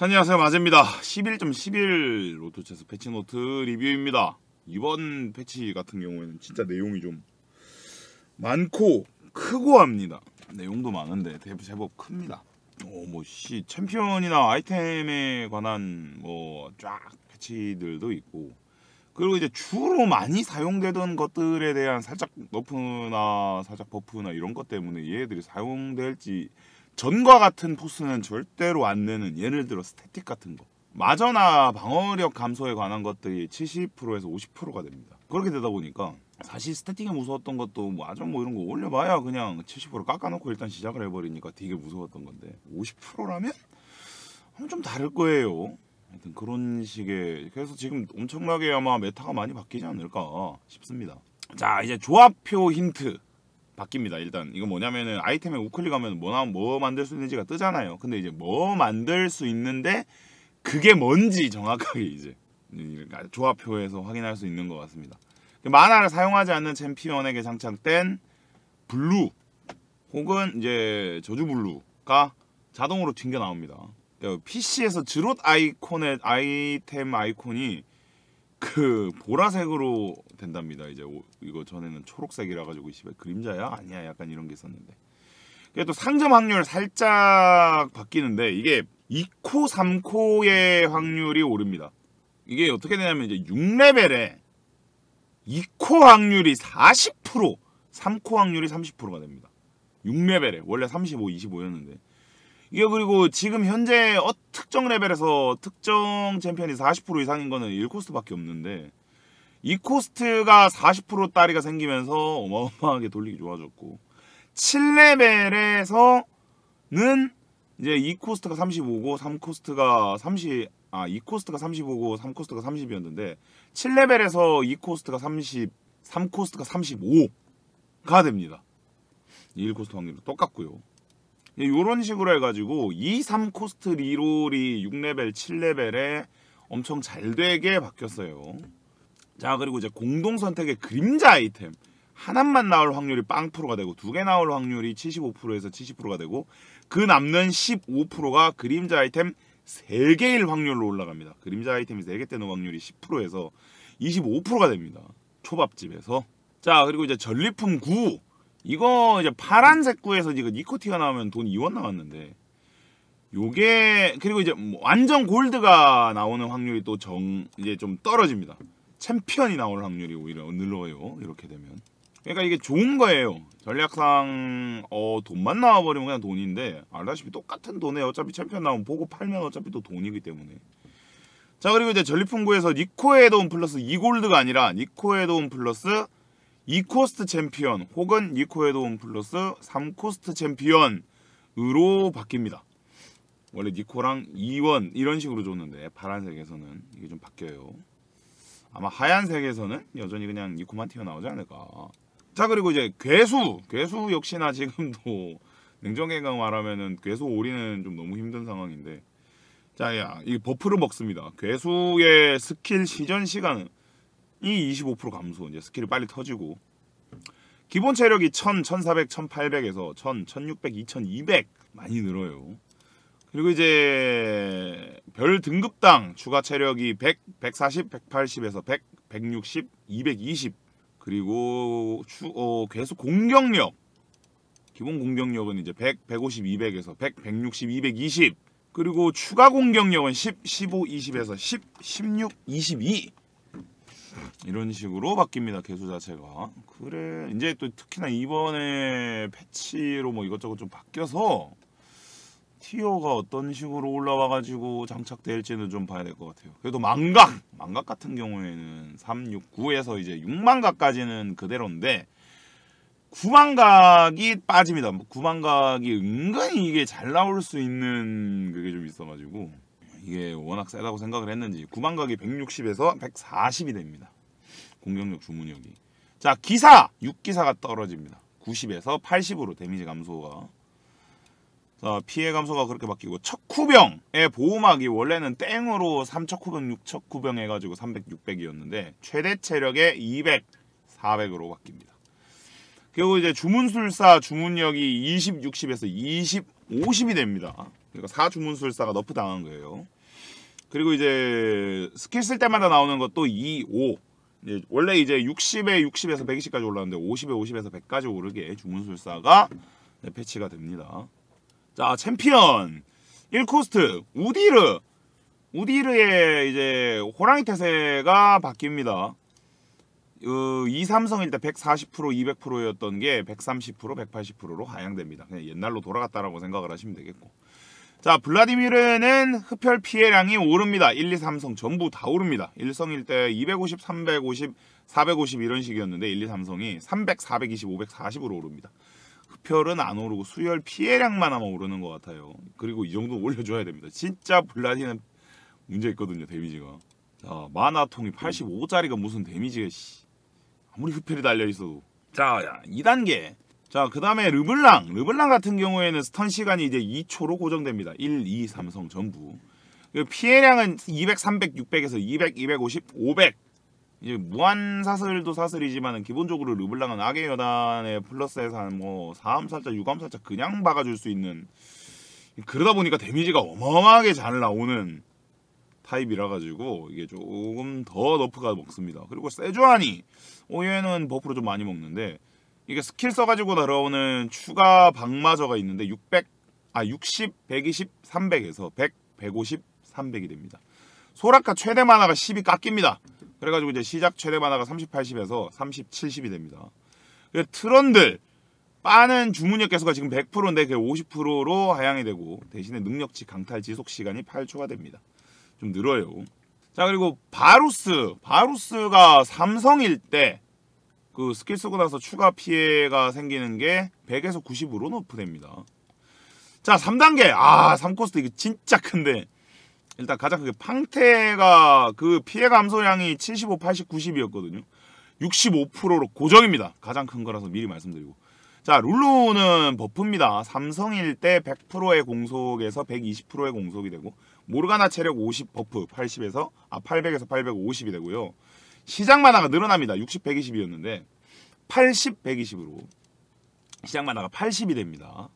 안녕하세요 마제입니다 11.11 로토체스 패치노트 리뷰입니다 이번 패치 같은 경우에는 진짜 내용이 좀 많고 크고 합니다 내용도 많은데 제법 큽니다 어뭐씨 챔피언이나 아이템에 관한 뭐 쫙 패치들도 있고 그리고 이제 주로 많이 사용되던 것들에 대한 살짝 너프나 살짝 버프나 이런 것 때문에 얘들이 사용될지 전과 같은 포스는 절대로 안 내는 예를 들어 스태틱 같은 거 마저나 방어력 감소에 관한 것들이 70%에서 50%가 됩니다 그렇게 되다 보니까 사실 스태틱이 무서웠던 것도 마저 뭐, 뭐 이런 거 올려봐야 그냥 70% 깎아놓고 일단 시작을 해버리니까 되게 무서웠던 건데 50%라면 좀 다를 거예요 하여튼 그런 식의 그래서 지금 엄청나게 아마 메타가 많이 바뀌지 않을까 싶습니다. 자 이제 조합표 힌트 바뀝니다. 일단 이거 뭐냐면은 아이템에 우클릭하면 뭐나 뭐 만들 수 있는지가 뜨잖아요. 근데 이제 뭐 만들 수 있는데 그게 뭔지 정확하게 이제 조합표에서 확인할 수 있는 것 같습니다. 만화를 사용하지 않는 챔피언에게 장착된 블루 혹은 이제 저주 블루가 자동으로 튕겨 나옵니다. 어, PC에서 드롯 아이콘의 아이템 아이콘이 그 보라색으로 된답니다. 이제 오, 이거 전에는 초록색이라 가지고 씨발 그림자야 아니야 약간 이런 게 있었는데. 그게 또 상점 확률 살짝 바뀌는데 이게 2코 3코의 확률이 오릅니다. 이게 어떻게 되냐면 이제 6레벨에 2코 확률이 40% 3코 확률이 30%가 됩니다. 6레벨에 원래 35, 25였는데 이게 그리고 지금 현재 어, 특정 레벨에서 특정 챔피언이 40% 이상인 거는 1코스트밖에 없는데 이 코스트가 40% 따리가 생기면서 어마어마하게 돌리기 좋아졌고 7레벨에서는 이제 이 코스트가 35고 3코스트가 30 아, 2코스트가 35고 3코스트가 30이었는데 7레벨에서 2코스트가 30, 3코스트가 35가 됩니다. 1코스트 확률도 똑같고요. 이런 예, 식으로 해가지고 2, 3 코스트 리롤이 6레벨, 7레벨에 엄청 잘 되게 바뀌었어요. 자 그리고 이제 공동 선택의 그림자 아이템 하나만 나올 확률이 0가 되고 두 개 나올 확률이 75%에서 70%가 되고 그 남는 15%가 그림자 아이템 3개일 확률로 올라갑니다. 그림자 아이템이 3개 되는 확률이 10%에서 25%가 됩니다. 초밥집에서 자 그리고 이제 전리품 9 이거 이제 파란색 구에서 지금 니코티가 나오면 돈 2원 나왔는데 요게 그리고 이제 뭐 완전 골드가 나오는 확률이 또 정 이제 좀 떨어집니다. 챔피언이 나올 확률이 오히려 늘어요. 이렇게 되면. 그러니까 이게 좋은 거예요. 전략상 어 돈만 나와버리면 그냥 돈인데 알다시피 똑같은 돈에 어차피 챔피언 나오면 보고 팔면 어차피 또 돈이기 때문에 자 그리고 이제 전리품구에서 니코의 도움 플러스 2골드가 아니라 니코의 도움 플러스 2코스트 챔피언 혹은 니코의 도움 플러스 3코스트 챔피언으로 바뀝니다. 원래 니코랑 2원 이런 식으로 줬는데 파란색에서는 이게 좀 바뀌어요. 아마 하얀색에서는 여전히 그냥 니코만 튀어나오지 않을까. 자 그리고 이제 괴수! 괴수 역시나 지금도 냉정하게 말하면은 괴수 오리는 좀 너무 힘든 상황인데 자야 이 버프를 먹습니다. 괴수의 스킬 시전 시간은 이25% 감소 이제 스킬이 빨리 터지고 기본 체력이 1000, 1400, 1800에서 1000, 1600, 2200 많이 늘어요. 그리고 이제 별 등급당 추가 체력이 100, 140, 180에서 100, 160, 220 그리고 추, 어, 계속 공격력 기본 공격력은 이제 100, 150, 200에서 100, 160, 220 그리고 추가 공격력은 10, 15, 20에서 10, 16, 22 이런 식으로 바뀝니다 개수 자체가 그래 이제 또 특히나 이번에 패치로 뭐 이것저것 좀 바뀌어서 티어가 어떤 식으로 올라와 가지고 장착될지는 좀 봐야 될 것 같아요 그래도 망각 망각 같은 경우에는 369에서 이제 6만각까지는 그대로인데 구만각이 빠집니다 구만각이 은근히 이게 잘 나올 수 있는 그게 좀 있어가지고 이게 워낙 세다고 생각을 했는지 구만각이 160에서 140이 됩니다. 공격력 주문력이. 자 기사 6기사가 떨어집니다. 90에서 80으로 데미지 감소가 자, 피해 감소가 그렇게 바뀌고 척후병의 보호막이 원래는 땡으로 3척후병, 6척후병 해가지고 300, 600이었는데 최대 체력에 200, 400으로 바뀝니다. 그리고 이제 주문술사 주문력이 20, 60에서 20, 50이 됩니다. 그러니까 4주문술사가 너프 당한 거예요. 그리고 이제 스킬 쓸 때마다 나오는 것도 2, 5 이제 원래 이제 60에 60에서 120까지 올라왔는데 50에 50에서 100까지 오르게 주문술사가 네, 패치가 됩니다 자 챔피언 1코스트 우디르 우디르의 이제 호랑이 태세가 바뀝니다 어, 2, 3성일 때 140%, 200%였던 게 130%, 180%로 하향됩니다. 그냥 옛날로 돌아갔다라고 생각을 하시면 되겠고. 자, 블라디미르는 흡혈 피해량이 오릅니다. 1, 2, 3성 전부 다 오릅니다. 1성일 때 250, 350, 450 이런 식이었는데 1, 2, 3성이 300, 420, 500, 40으로 오릅니다. 흡혈은 안 오르고 수혈 피해량만 아마 오르는 것 같아요. 그리고 이 정도 올려줘야 됩니다. 진짜 블라디는 문제 있거든요. 데미지가. 자, 만화통이 85짜리가 무슨 데미지가 씨. 아무리 흡혈이 달려있어도. 자, 2단계. 자, 그 다음에 르블랑. 르블랑 같은 경우에는 스턴 시간이 이제 2초로 고정됩니다. 1, 2, 삼성 전부. 그 피해량은 200, 300, 600에서 200, 250, 500. 이제 무한 사슬도 사슬이지만 기본적으로 르블랑은 악의 여단에 플러스해서 한뭐 4암살자, 6암살자 그냥 박아줄 수 있는 그러다 보니까 데미지가 어마어마하게 잘 나오는 타입이라 가지고 이게 조금 더 너프가 먹습니다. 그리고 세주안이 오해는 버프를좀 많이 먹는데 이게 스킬 써가지고 날아오는 추가 방마저가 있는데 600, 아 60, 120, 300에서 100, 150, 300이 됩니다. 소라카 최대 만화가 10이 깎입니다. 그래가지고 이제 시작 최대 만화가 30, 80에서 30, 70이 됩니다. 트런들 빠는 주문력 개수가 지금 100%인데 그 50%로 하향이 되고 대신에 능력치 강탈 지속 시간이 8초가 됩니다. 좀 늘어요. 자 그리고 바루스 바루스가 삼성일 때그 스킬 쓰고 나서 추가 피해가 생기는 게 100에서 90으로 너프됩니다. 자 3단계 아 3코스트 이거 진짜 큰데 일단 가장 크게 팡테가 그 피해 감소량이 75, 80, 90이었거든요. 65%로 고정입니다. 가장 큰 거라서 미리 말씀드리고 자 룰루는 버프입니다. 삼성일 때 100%의 공속에서 120%의 공속이 되고 모르가나 체력 50 버프 80에서 아 800에서 850이 되고요. 시장 만화가 늘어납니다. 60, 120이었는데 80, 120으로 시장 만화가 80이 됩니다.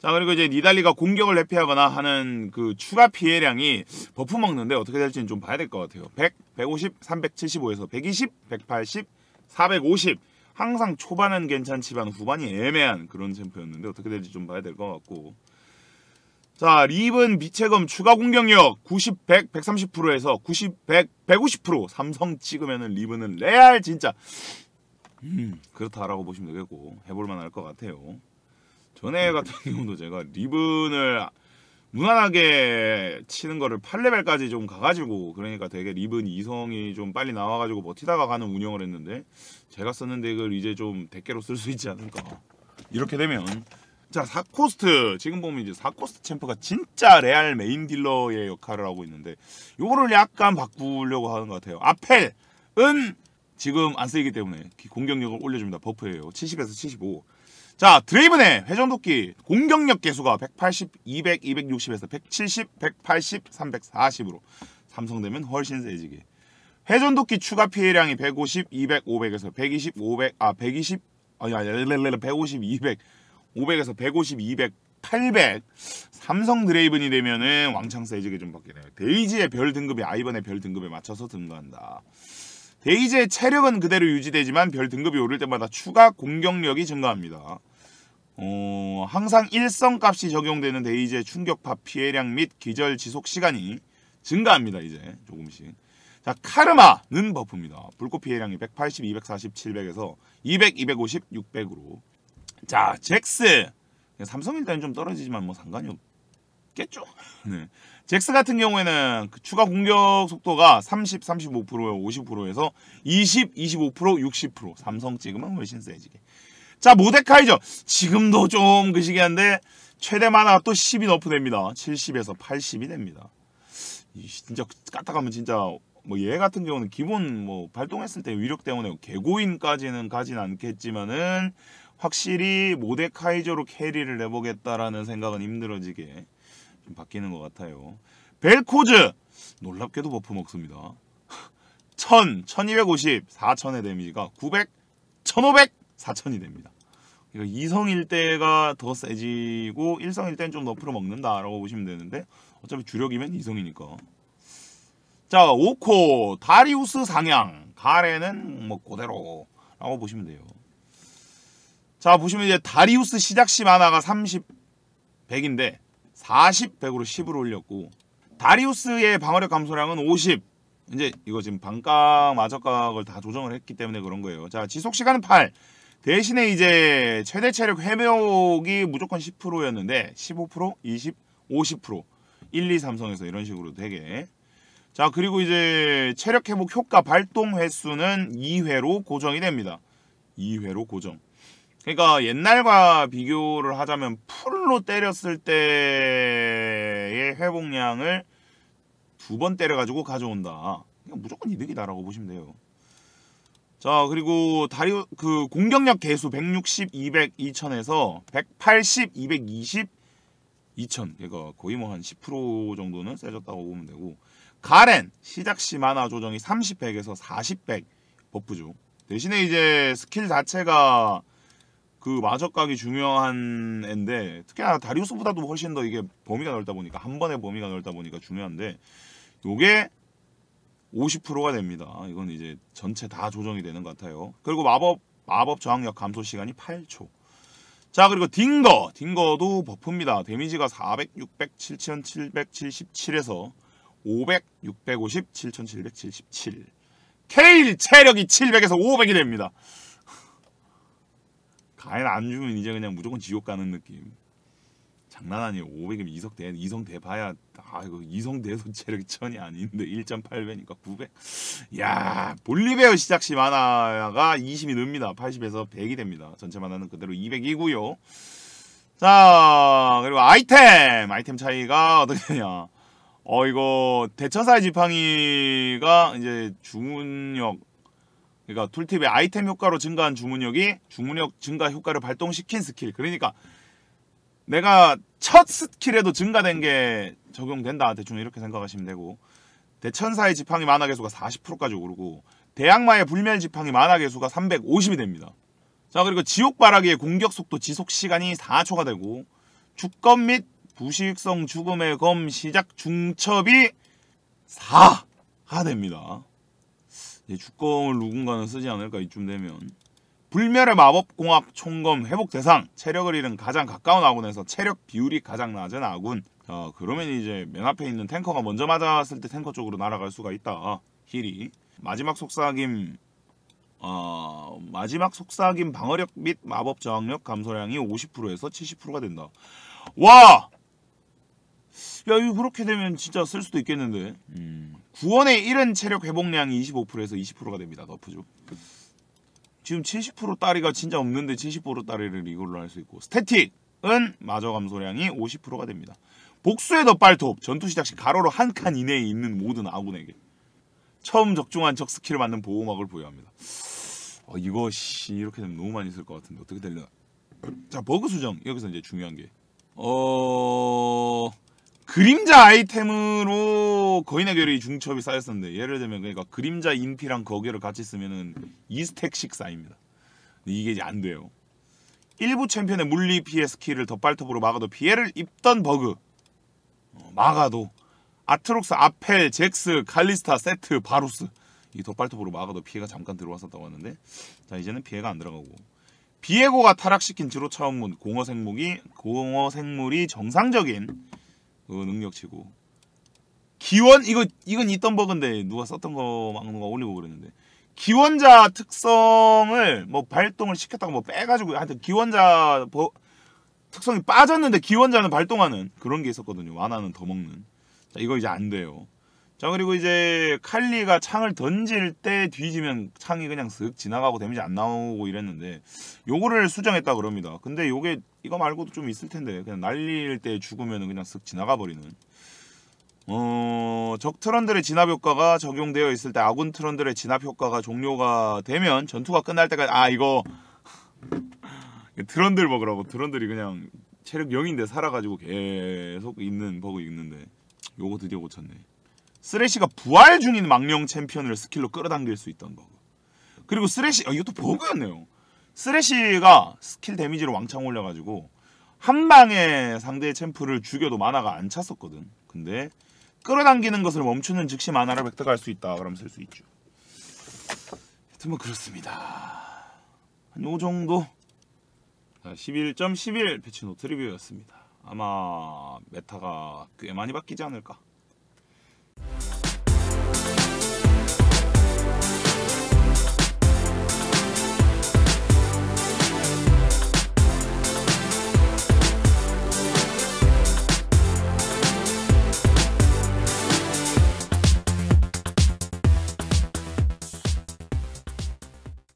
자 그리고 이제 니달리가 공격을 회피하거나 하는 그 추가 피해량이 버프 먹는데 어떻게 될지는 좀 봐야 될 것 같아요. 100, 150, 375에서 120, 180, 450 항상 초반은 괜찮지만 후반이 애매한 그런 챔프였는데 어떻게 될지 좀 봐야 될 것 같고 자, 립은 미체검 추가 공격력 90, 100, 130%에서 90, 100, 150% 삼성 찍으면은 립은 레알 진짜 음, 그렇다라고 보시면 되겠고 해볼만 할 것 같아요. 전에 음. 같은 경우도 제가 리븐을 무난하게 치는 거를 8레벨까지 좀 가가지고 그러니까 되게 리븐 이성이 좀 빨리 나와가지고 버티다가 가는 운영을 했는데 제가 썼는 데 이걸 이제 좀 대깨로 쓸 수 있지 않을까 이렇게 되면 자, 4코스트. 지금 보면 이제 4코스트 챔프가 진짜 레알 메인 딜러의 역할을 하고 있는데 요거를 약간 바꾸려고 하는 것 같아요. 아펠은 지금 안 쓰이기 때문에 공격력을 올려줍니다. 버프예요. 70에서 75. 자, 드레이븐의 회전도끼 공격력 개수가 180, 200, 260에서 170, 180, 340으로 삼성되면 훨씬 세지게. 회전도끼 추가 피해량이 150, 200, 500에서 120, 500, 아 120, 아니 아니 150, 200 500에서 150, 200, 800 삼성 드레이븐이 되면은 왕창 세이즈가좀 바뀌네요. 데이지의 별 등급이 아이번의 별 등급에 맞춰서 등가한다. 데이지의 체력은 그대로 유지되지만 별 등급이 오를 때마다 추가 공격력이 증가합니다. 어, 항상 일성 값이 적용되는 데이지의 충격파 피해량 및 기절 지속 시간이 증가합니다. 이제 조금씩. 자, 카르마는 버프입니다. 불꽃 피해량이 180, 240, 700에서 200, 250, 600으로 자, 잭스. 삼성 일단 좀 떨어지지만 뭐 상관이 없겠죠. 네. 잭스 같은 경우에는 그 추가 공격 속도가 30, 35%, 50%에서 20, 25%, 60% 삼성 지금은 훨씬 세지게. 자, 모데카이죠. 지금도 좀 그 시기한데 최대 만화가 또 10이 너프됩니다. 70에서 80이 됩니다. 진짜 까딱하면 진짜 뭐얘 예 같은 경우는 기본 뭐 발동했을 때 위력 때문에 개고인까지는 가진 않겠지만은 확실히 모데카이저로 캐리를 내보겠다라는 생각은 힘들어지게 좀 바뀌는 것 같아요. 벨코즈! 놀랍게도 버프 먹습니다. 1000, 1250, 4000의 데미지가 900, 1500, 4000이 됩니다. 그러니까 2성일 때가 더 세지고 1성일 때는 좀 너프로 먹는다라고 보시면 되는데 어차피 주력이면 2성이니까 자 5코 다리우스 상향 가래는 뭐 그대로 라고 보시면 돼요. 자 보시면 이제 다리우스 시작시 만화가 30 100인데 40 100으로 10을 올렸고 다리우스의 방어력 감소량은 50 이제 이거 지금 반값 마저각을 다 조정을 했기 때문에 그런 거예요 자 지속시간은 8 대신에 이제 최대 체력 회복이 무조건 10%였는데 15% 20 50% 1, 2, 3성에서 이런 식으로 되게 자 그리고 이제 체력 회복 효과 발동 횟수는 2회로 고정이 됩니다 2회로 고정 그러니까 옛날과 비교를 하자면 풀로 때렸을 때의 회복량을 두 번 때려가지고 가져온다. 그냥 무조건 이득이다라고 보시면 돼요. 자 그리고 다리그 공격력 개수 160, 200, 2000에서 180, 220, 2000 그러니까 거의 뭐 한 10% 정도는 세졌다고 보면 되고 가렌 시작 시 만화 조정이 30, 1에서 40, 1 버프죠. 대신에 이제 스킬 자체가 그 마적각이 중요한 앤데 특히나 다리우스보다도 훨씬 더 이게 범위가 넓다 보니까 한번에 범위가 넓다 보니까 중요한데 요게 50%가 됩니다. 이건 이제 전체 다 조정이 되는 것 같아요. 그리고 마법 마법 저항력 감소 시간이 8초. 자 그리고 딩거 딩거도 버프입니다. 데미지가 400, 600, 7777에서 500, 650, 7777 케일 체력이 700에서 500이 됩니다. 가인 안 주면 이제 그냥 무조건 지옥 가는 느낌. 장난 아니에요. 500이면 이석 대 이성 대 봐야 아 이거 이성 대소 체력 천이 아닌데 1.8배니까 900. 야 볼리베어 시작 시 만화가 20이 늡니다. 80에서 100이 됩니다. 전체 만화는 그대로 200이고요. 자 그리고 아이템 아이템 차이가 어떻게 되냐. 어 이거 대천사의 지팡이가 이제 주문력 그러니까 툴팁의 아이템 효과로 증가한 주문력이 주문력 증가 효과를 발동시킨 스킬 그러니까 내가 첫 스킬에도 증가된 게 적용된다 대충 이렇게 생각하시면 되고 대천사의 지팡이 만화 개수가 40%까지 오르고 대양마의 불멸 지팡이 만화 개수가 350이 됩니다. 자 그리고 지옥바라기의 공격 속도 지속 시간이 4초가 되고 주검 및 부식성 죽음의 검 시작 중첩이 4가 됩니다. 주검을 누군가는 쓰지 않을까 이쯤 되면 불멸의 마법공학 총검 회복 대상 체력을 잃은 가장 가까운 아군에서 체력 비율이 가장 낮은 아군 어, 그러면 이제 맨 앞에 있는 탱커가 먼저 맞았을 때 탱커 쪽으로 날아갈 수가 있다 힐이 마지막 속삭임 어, 마지막 속삭임 방어력 및 마법 저항력 감소량이 50%에서 70%가 된다 와야 이거 그렇게 되면 진짜 쓸 수도 있겠는데 음. 9원에 1은 체력 회복량이 25%에서 20%가 됩니다 너프죠 지금 70% 따리가 진짜 없는데 70% 따리를 이걸로 할 수 있고 스태틱은 마저 감소량이 50%가 됩니다 복수의 더빨톱 전투 시작 시 가로로 한 칸 이내에 있는 모든 아군에게 처음 적중한 적 스킬을 받는 보호막을 보여합니다 어, 이것이 이렇게 되면 너무 많이 쓸 것 같은데 어떻게 되려나 자 버그 수정 여기서 이제 중요한 게 어... 그림자 아이템으로 거인의 결이 네 중첩이 쌓였었는데 예를 들면 그러니까 그림자 인피랑 거결를 같이 쓰면은 2스택씩 쌓입니다. 이게 이제 안 돼요. 일부 챔피언의 물리 피해 스킬을 덧발톱으로 막아도 피해를 입던 버그 어, 막아도 아트록스, 아펠, 잭스, 칼리스타, 세트, 바루스 이 덧발톱으로 막아도 피해가 잠깐 들어왔었다고 하는데 자 이제는 피해가 안 들어가고 비에고가 타락시킨 지로 차원문 공허 생물이 공허 생물이 정상적인 그거 능력치고 기원 이거 이건 있던 버그인데 누가 썼던 거 막 누가 올리고 그랬는데 기원자 특성을 뭐 발동을 시켰다고 뭐 빼가지고 하여튼 기원자 버, 특성이 빠졌는데 기원자는 발동하는 그런 게 있었거든요. 완화는더 먹는. 자, 이거 이제 안 돼요. 자 그리고 이제 칼리가 창을 던질 때 뒤지면 창이 그냥 슥 지나가고 데미지 안 나오고 이랬는데 요거를 수정했다 그럽니다 근데 요게 이거 말고도 좀 있을 텐데 그냥 날릴 때 죽으면 그냥 슥 지나가 버리는 어, 적 트런들의 진압 효과가 적용되어 있을 때 아군 트런들의 진압 효과가 종료가 되면 전투가 끝날 때까지 아 이거 트런들 버그라고 트런들이 그냥 체력 0인데 살아가지고 계속 있는 버그 있는데 요거 드디어 고쳤네 쓰레쉬가 부활 중인 망령 챔피언을 스킬로 끌어당길 수 있던 거고 그리고 쓰레쉬 아, 이것도 버그였네요 쓰레쉬가 스킬 데미지를 왕창 올려가지고 한 방에 상대의 챔프를 죽여도 만화가 안 찼었거든 근데 끌어당기는 것을 멈추는 즉시 만화를 획득할 수 있다 그럼 쓸 수 있죠 하여튼 뭐 그렇습니다 한 요정도 11.11 .11 패치 노트 리뷰였습니다 아마 메타가 꽤 많이 바뀌지 않을까